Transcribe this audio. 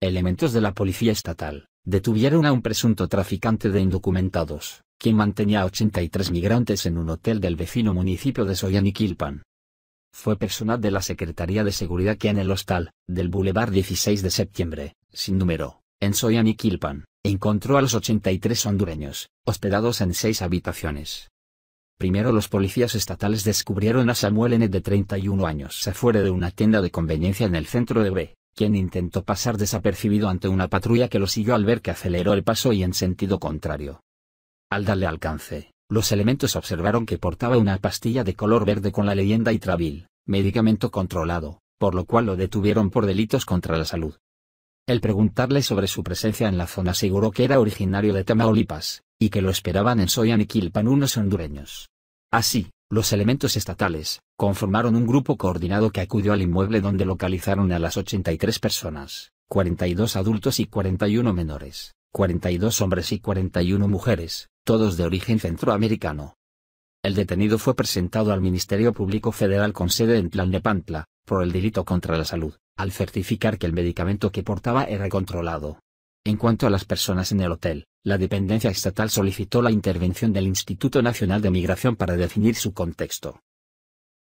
Elementos de la policía estatal detuvieron a un presunto traficante de indocumentados, quien mantenía a 83 migrantes en un hotel del vecino municipio de Soyaniquilpan. Fue personal de la Secretaría de Seguridad que en el hostal, del Boulevard 16 de septiembre, sin número, en Soyaniquilpan, encontró a los 83 hondureños, hospedados en seis habitaciones. Primero los policías estatales descubrieron a Samuel N. de 31 años afuera de una tienda de conveniencia en el centro de B quien intentó pasar desapercibido ante una patrulla que lo siguió al ver que aceleró el paso y en sentido contrario. Al darle alcance, los elementos observaron que portaba una pastilla de color verde con la leyenda y Itravil, medicamento controlado, por lo cual lo detuvieron por delitos contra la salud. El preguntarle sobre su presencia en la zona aseguró que era originario de Tamaulipas, y que lo esperaban en Soyan unos hondureños. Así, los elementos estatales conformaron un grupo coordinado que acudió al inmueble donde localizaron a las 83 personas, 42 adultos y 41 menores, 42 hombres y 41 mujeres, todos de origen centroamericano. El detenido fue presentado al Ministerio Público Federal con sede en Tlalnepantla, por el delito contra la salud, al certificar que el medicamento que portaba era controlado. En cuanto a las personas en el hotel, la dependencia estatal solicitó la intervención del Instituto Nacional de Migración para definir su contexto.